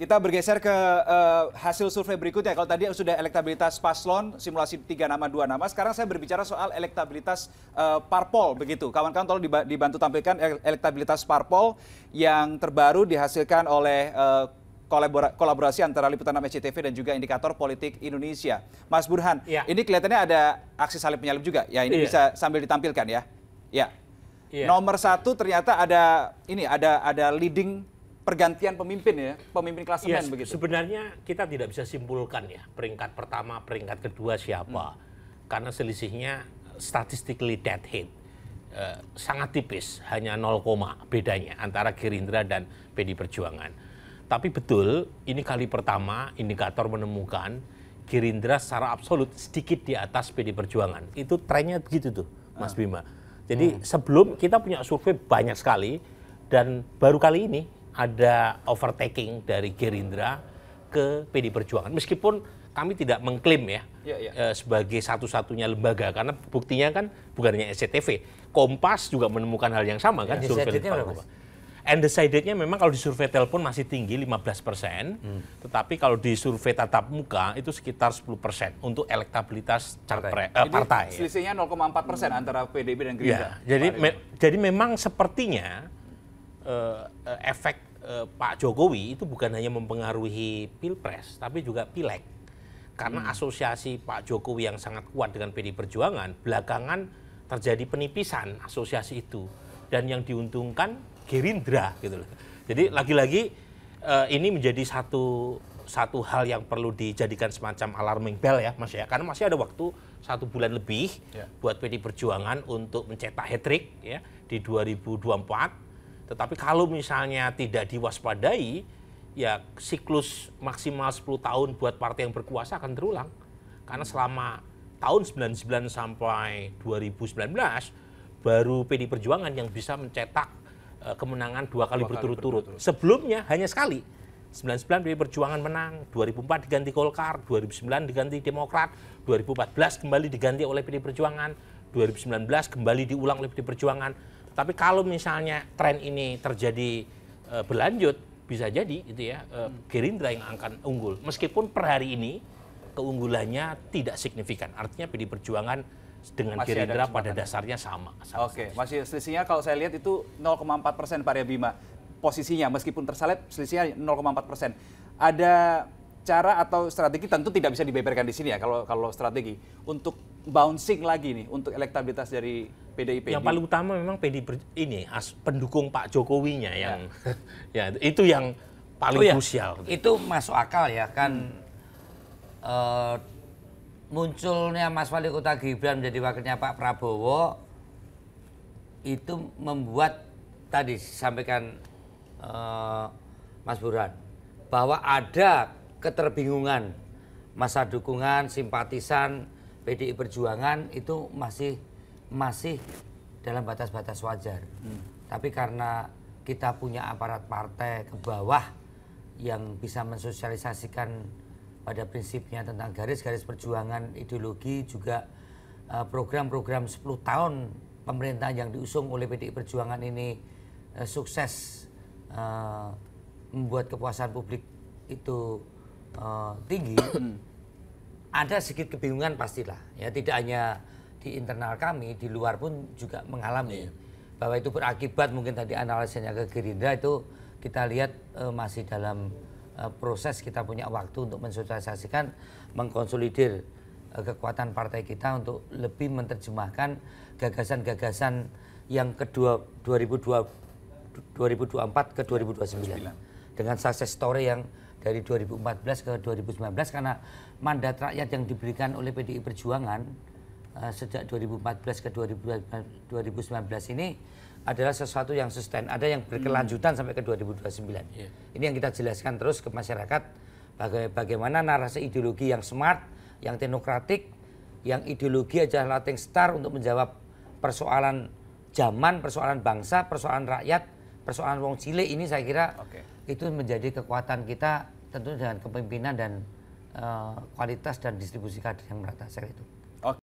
Kita bergeser ke uh, hasil survei berikutnya. Kalau tadi sudah elektabilitas paslon, simulasi tiga nama, dua nama. Sekarang saya berbicara soal elektabilitas uh, parpol, begitu. Kawan-kawan tolong dibantu tampilkan elektabilitas parpol yang terbaru dihasilkan oleh uh, kolaborasi antara Liputan 6 SCTV dan juga Indikator Politik Indonesia. Mas Burhan, ya. ini kelihatannya ada aksi salib penyalip juga. Ya, ini ya. bisa sambil ditampilkan ya. Ya. ya. Nomor satu ternyata ada ini ada ada leading pergantian pemimpin ya, pemimpin kelas ya, begitu. Sebenarnya kita tidak bisa simpulkan ya peringkat pertama, peringkat kedua siapa. Hmm. Karena selisihnya statistically dead heat. Uh, sangat tipis, hanya 0, bedanya antara Gerindra dan PD Perjuangan. Tapi betul, ini kali pertama indikator menemukan Gerindra secara absolut sedikit di atas PD Perjuangan. Itu trennya begitu tuh, Mas ah. Bima. Jadi hmm. sebelum kita punya survei banyak sekali dan baru kali ini ada overtaking dari Gerindra ke PD Perjuangan. Meskipun kami tidak mengklaim ya, ya, ya. Eh, sebagai satu-satunya lembaga karena buktinya kan bukan hanya SCTV, Kompas juga menemukan hal yang sama kan iya, survei Undecidednya memang kalau di survei telepon masih tinggi 15 persen, hmm. tetapi kalau di survei tatap muka itu sekitar 10 persen untuk elektabilitas partai. Eh, partai selisihnya 0,4 persen hmm. antara PDB dan Gerindra. Ya, jadi, me, jadi memang sepertinya uh, efek uh, Pak Jokowi itu bukan hanya mempengaruhi pilpres, tapi juga pileg. Karena hmm. asosiasi Pak Jokowi yang sangat kuat dengan PD Perjuangan, belakangan terjadi penipisan asosiasi itu, dan yang diuntungkan Gerindra gitu loh. Jadi lagi-lagi uh, ini menjadi satu satu hal yang perlu dijadikan semacam alarming bell ya Mas ya karena masih ada waktu satu bulan lebih ya. buat PD Perjuangan untuk mencetak hat trick ya di 2024 tetapi kalau misalnya tidak diwaspadai, ya siklus maksimal 10 tahun buat partai yang berkuasa akan terulang. Karena selama tahun 99 sampai 2019 baru PD Perjuangan yang bisa mencetak eh, kemenangan dua kali berturut-turut. Sebelumnya hanya sekali. 99 PD Perjuangan menang, 2004 diganti Golkar, 2009 diganti Demokrat, 2014 kembali diganti oleh PD Perjuangan, 2019 kembali diulang oleh PD Perjuangan tapi kalau misalnya tren ini terjadi e, berlanjut, bisa jadi itu ya e, Gerindra yang akan unggul. Meskipun per hari ini keunggulannya tidak signifikan. Artinya PD Perjuangan dengan masih Gerindra pada dasarnya sama. sama Oke, okay. masih selisihnya kalau saya lihat itu 0,4 persen Pak Bima posisinya meskipun tersalet selisihnya 0,4 persen. Ada cara atau strategi tentu tidak bisa dibeberkan di sini ya kalau kalau strategi untuk bouncing lagi nih untuk elektabilitas dari PDIP. Yang paling utama memang PD ini as, pendukung Pak Jokowinya ya. yang ya, ya itu yang paling oh, ya. krusial. Itu masuk akal ya kan hmm. uh, munculnya Mas Wali Kota Gibran menjadi wakilnya Pak Prabowo itu membuat tadi sampaikan uh, eh, Mas Burhan bahwa ada keterbingungan masa dukungan simpatisan PDI Perjuangan itu masih masih dalam batas-batas wajar. Hmm. Tapi karena kita punya aparat partai ke bawah yang bisa mensosialisasikan pada prinsipnya tentang garis-garis perjuangan ideologi juga eh, program-program 10 tahun pemerintahan yang diusung oleh PDI Perjuangan ini eh, sukses eh, membuat kepuasan publik itu tinggi ada sedikit kebingungan pastilah ya tidak hanya di internal kami di luar pun juga mengalami yeah. bahwa itu berakibat mungkin tadi analisanya ke Gerindra itu kita lihat e, masih dalam e, proses kita punya waktu untuk mensosialisasikan mengkonsolidir e, kekuatan partai kita untuk lebih menerjemahkan gagasan-gagasan yang kedua 2002 2024 ke 2029 dengan sukses story yang dari 2014 ke 2019 karena mandat rakyat yang diberikan oleh PDI Perjuangan uh, sejak 2014 ke 2019 ini adalah sesuatu yang sustain, ada yang berkelanjutan hmm. sampai ke 2029. Yeah. Iya. Ini yang kita jelaskan terus ke masyarakat baga bagaimana narasi ideologi yang smart, yang teknokratik, yang ideologi adalah Latin star untuk menjawab persoalan zaman, persoalan bangsa, persoalan rakyat, persoalan wong cilik ini saya kira okay itu menjadi kekuatan kita tentu dengan kepemimpinan dan uh, kualitas dan distribusi kader yang merata saya itu.